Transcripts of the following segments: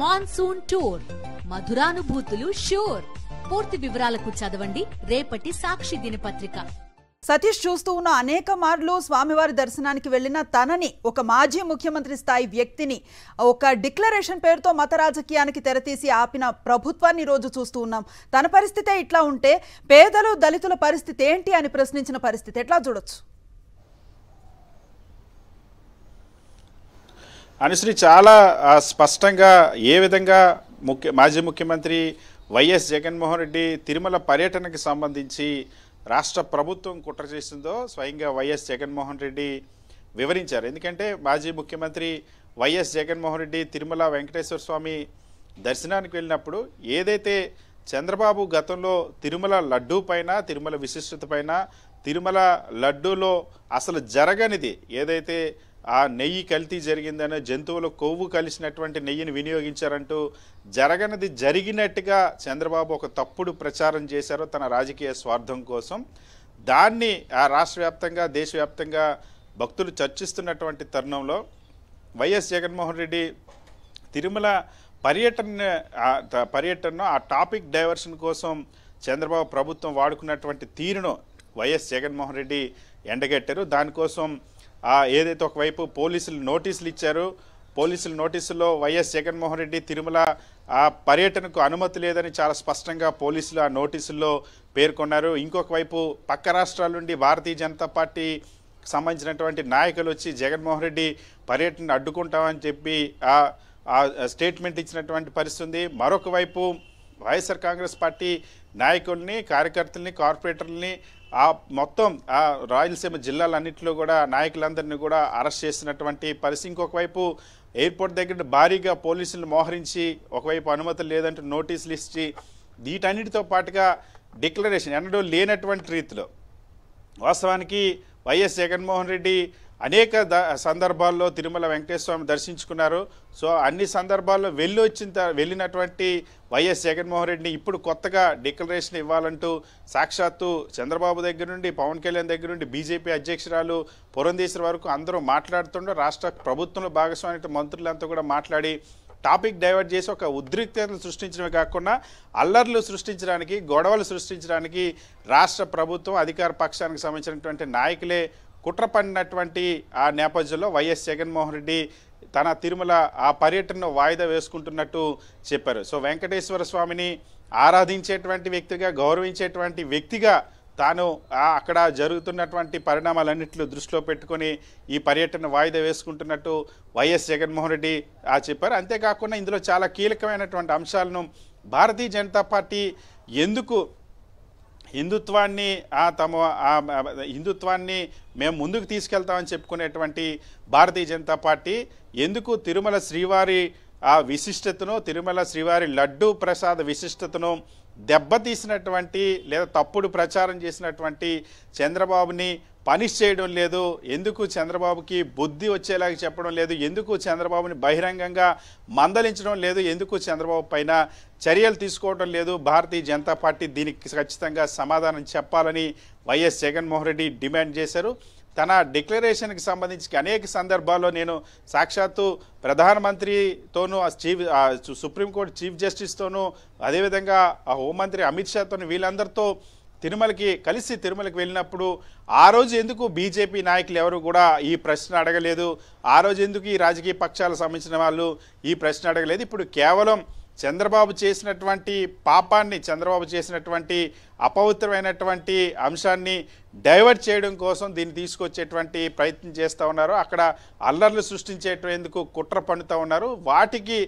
monsoon tour మధురానుభూతులు sure పూర్తి వివరాలకు చదవండి రేపటి సాక్షి దినపత్రిక సతీష్ చూస్తూ ఉన్న అనేక మార్లు స్వామివారి దర్శనానికి వెళ్ళిన తనని ఒక మాజీ ముఖ్యమంత్రి స్థాయి వ్యక్తిని ఒక డిక్లరేషన్ పేరుతో మత రాజకీయానికి తెరతీసి ఆపిన ప్రభుత్వాన్ని రోజు చూస్తూ ఉన్నాం తన పరిస్థితే ఇట్లా ఉంటే పేదలు దళితుల పరిస్థితి ఏంటి అని ప్రశ్నించిన పరిస్థితి ఎట్లా చూడొచ్చు అనుశ్రీ చాలా స్పష్టంగా ఏ విధంగా ముఖ్య మాజీ ముఖ్యమంత్రి వైఎస్ జగన్మోహన్ రెడ్డి తిరుమల పర్యటనకు సంబంధించి రాష్ట్ర ప్రభుత్వం కుట్ర చేసిందో స్వయంగా వైఎస్ జగన్మోహన్ రెడ్డి వివరించారు ఎందుకంటే మాజీ ముఖ్యమంత్రి వైఎస్ జగన్మోహన్ రెడ్డి తిరుమల వెంకటేశ్వర స్వామి దర్శనానికి వెళ్ళినప్పుడు ఏదైతే చంద్రబాబు గతంలో తిరుమల లడ్డూ పైన తిరుమల విశిష్టత పైన తిరుమల లడ్డూలో అసలు జరగనిది ఏదైతే ఆ నెయ్యి కల్తీ జరిగిందనే జంతువుల కొవ్వు కలిసినటువంటి నెయ్యిని వినియోగించారంటూ జరగనది జరిగినట్టుగా చంద్రబాబు ఒక తప్పుడు ప్రచారం చేశారు తన రాజకీయ స్వార్థం కోసం దాన్ని ఆ రాష్ట్ర వ్యాప్తంగా దేశవ్యాప్తంగా భక్తులు చర్చిస్తున్నటువంటి తరుణంలో వైఎస్ జగన్మోహన్ రెడ్డి తిరుమల పర్యటన పర్యటనను ఆ టాపిక్ డైవర్షన్ కోసం చంద్రబాబు ప్రభుత్వం వాడుకున్నటువంటి తీరును వైఎస్ జగన్మోహన్ రెడ్డి ఎండగట్టారు దానికోసం ఏదైతే ఒకవైపు పోలీసులు నోటీసులు ఇచ్చారు పోలీసుల నోటీసులో వైఎస్ జగన్మోహన్ రెడ్డి తిరుమల ఆ పర్యటనకు అనుమతి లేదని చాలా స్పష్టంగా పోలీసులు ఆ నోటీసుల్లో పేర్కొన్నారు ఇంకొక వైపు పక్క రాష్ట్రాల నుండి భారతీయ జనతా పార్టీ సంబంధించినటువంటి నాయకులు వచ్చి జగన్మోహన్ రెడ్డి పర్యటన అడ్డుకుంటామని చెప్పి ఆ స్టేట్మెంట్ ఇచ్చినటువంటి పరిస్థితి ఉంది మరొక వైపు వైఎస్ఆర్ కాంగ్రెస్ పార్టీ నాయకుల్ని కార్యకర్తల్ని కార్పొరేటర్లని ఆ మొత్తం ఆ రాయలసీమ జిల్లాలన్నింటిలో కూడా నాయకులందరినీ కూడా అరెస్ట్ చేసినటువంటి పరిస్థితి ఇంకొకవైపు ఎయిర్పోర్ట్ దగ్గర భారీగా పోలీసులను మోహరించి ఒకవైపు అనుమతులు లేదంటే నోటీసులు ఇచ్చి వీటన్నిటితో పాటుగా డిక్లరేషన్ ఎన్నడూ లేనటువంటి రీతిలో వాస్తవానికి వైఎస్ జగన్మోహన్ రెడ్డి అనేక సందర్భాల్లో తిరుమల వెంకటేశ్వరస్వామి దర్శించుకున్నారు సో అన్ని సందర్భాల్లో వెళ్ళి వచ్చిన వెళ్ళినటువంటి వైఎస్ జగన్మోహన్ రెడ్డిని ఇప్పుడు కొత్తగా డిక్లరేషన్ ఇవ్వాలంటూ సాక్షాత్తు చంద్రబాబు దగ్గర నుండి పవన్ కళ్యాణ్ దగ్గర నుండి బీజేపీ అధ్యక్షురాలు పురంధేశ్వరి వరకు అందరూ మాట్లాడుతుండో రాష్ట్ర ప్రభుత్వంలో భాగస్వామ్య మంత్రులంతా కూడా మాట్లాడి టాపిక్ డైవర్ట్ చేసి ఒక ఉద్రిక్తతను సృష్టించడమే కాకుండా అల్లర్లు సృష్టించడానికి గొడవలు సృష్టించడానికి రాష్ట్ర ప్రభుత్వం అధికార పక్షానికి సంబంధించినటువంటి నాయకులే కుట్ర పడినటువంటి ఆ నేపథ్యంలో వైఎస్ జగన్మోహన్ రెడ్డి తన తిరుమల ఆ పర్యటనను వాయిదా వేసుకుంటున్నట్టు చెప్పారు సో వెంకటేశ్వర స్వామిని ఆరాధించేటువంటి వ్యక్తిగా గౌరవించేటువంటి వ్యక్తిగా తాను అక్కడ జరుగుతున్నటువంటి పరిణామాలన్నింటిలో దృష్టిలో పెట్టుకొని ఈ పర్యటన వాయిదా వేసుకుంటున్నట్టు వైఎస్ జగన్మోహన్ రెడ్డి ఆ చెప్పారు అంతేకాకుండా ఇందులో చాలా కీలకమైనటువంటి అంశాలను భారతీయ జనతా పార్టీ ఎందుకు హిందుత్వాన్ని ఆ తమ హిందుత్వాన్ని మేము ముందుకు తీసుకెళ్తామని చెప్పుకునేటువంటి భారతీయ జనతా పార్టీ ఎందుకు తిరుమల శ్రీవారి ఆ విశిష్టతను తిరుమల శ్రీవారి లడ్డూ ప్రసాద విశిష్టతను దెబ్బతీసినటువంటి లేదా తప్పుడు ప్రచారం చేసినటువంటి చంద్రబాబుని పనిష్ చేయడం లేదు ఎందుకు చంద్రబాబుకి బుద్ధి వచ్చేలాగా చెప్పడం లేదు ఎందుకు చంద్రబాబుని బహిరంగంగా మందలించడం లేదు ఎందుకు చంద్రబాబు పైన చర్యలు తీసుకోవడం లేదు భారతీయ జనతా పార్టీ దీనికి ఖచ్చితంగా సమాధానం చెప్పాలని వైఎస్ జగన్మోహన్ రెడ్డి డిమాండ్ చేశారు తన డిక్లరేషన్కి సంబంధించి అనేక సందర్భాల్లో నేను సాక్షాత్తు ప్రధానమంత్రితోనూ చీఫ్ సుప్రీంకోర్టు చీఫ్ జస్టిస్తోనూ అదేవిధంగా ఆ హోంమంత్రి అమిత్ షాతోనూ వీళ్ళందరితో తిరుమలకి కలిసి తిరుమలకి వెళ్ళినప్పుడు ఆ రోజు ఎందుకు బీజేపీ నాయకులు ఎవరు కూడా ఈ ప్రశ్న అడగలేదు ఆ రోజు ఎందుకు ఈ రాజకీయ పక్షాలకు సంబంధించిన వాళ్ళు ఈ ప్రశ్న అడగలేదు ఇప్పుడు కేవలం చంద్రబాబు చేసినటువంటి పాపాన్ని చంద్రబాబు చేసినటువంటి అపవిత్రమైనటువంటి అంశాన్ని డైవర్ట్ చేయడం కోసం దీన్ని తీసుకొచ్చేటువంటి ప్రయత్నం చేస్తూ ఉన్నారు అక్కడ అల్లర్లు సృష్టించేటందుకు కుట్ర పండుతూ ఉన్నారు వాటికి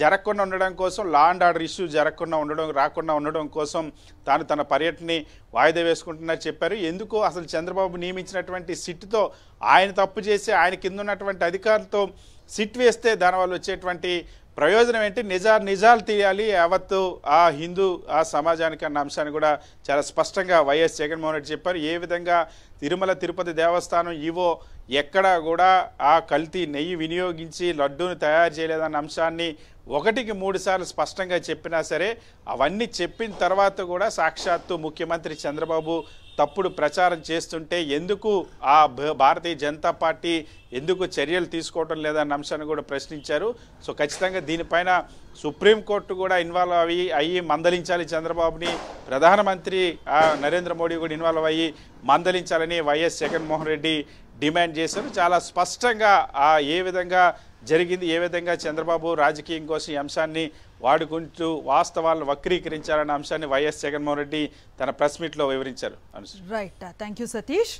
జరగకుండా ఉండడం కోసం లా అండ్ ఆర్డర్ ఇష్యూ జరగకుండా ఉండడం రాకుండా ఉండడం కోసం తాను తన పర్యటనని వాయిదా వేసుకుంటున్నారు చెప్పారు ఎందుకు అసలు చంద్రబాబు నియమించినటువంటి సిట్తో ఆయన తప్పు చేసి ఆయన కింద ఉన్నటువంటి అధికారులతో సిట్ వేస్తే దానివల్ల వచ్చేటువంటి ప్రయోజనం ఏంటి నిజా నిజాలు తీయాలి యావత్తు ఆ హిందూ ఆ సమాజానికి అన్న అంశాన్ని కూడా చాలా స్పష్టంగా వైఎస్ జగన్మోహన్ రెడ్డి చెప్పారు ఏ విధంగా తిరుమల తిరుపతి దేవస్థానం ఇవో ఎక్కడ కూడా ఆ కల్తీ నెయ్యి వినియోగించి లడ్డూను తయారు చేయలేదన్న అంశాన్ని ఒకటికి మూడు సార్లు స్పష్టంగా చెప్పినా సరే అవన్నీ చెప్పిన తర్వాత కూడా సాక్షాత్తు ముఖ్యమంత్రి చంద్రబాబు తప్పుడు ప్రచారం చేస్తుంటే ఎందుకు ఆ భారతీయ జనతా పార్టీ ఎందుకు చర్యలు తీసుకోవటం లేదన్న అంశాన్ని కూడా ప్రశ్నించారు సో ఖచ్చితంగా దీనిపైన సుప్రీంకోర్టు కూడా ఇన్వాల్వ్ అయ్యి అయ్యి మందలించాలి చంద్రబాబుని ప్రధానమంత్రి నరేంద్ర మోడీ కూడా ఇన్వాల్వ్ అయ్యి మందలించాలని వైఎస్ జగన్మోహన్ రెడ్డి డిమాండ్ చేశారు చాలా స్పష్టంగా ఏ విధంగా జరిగింది ఏ విధంగా చంద్రబాబు రాజకీయం కోసం ఈ అంశాన్ని వాడుకుంటూ వాస్తవాలను వక్రీకరించారన్న అంశాన్ని వైఎస్ జగన్మోహన్ రెడ్డి తన ప్రెస్ మీట్లో వివరించారు రైట్ థ్యాంక్ యూ సతీష్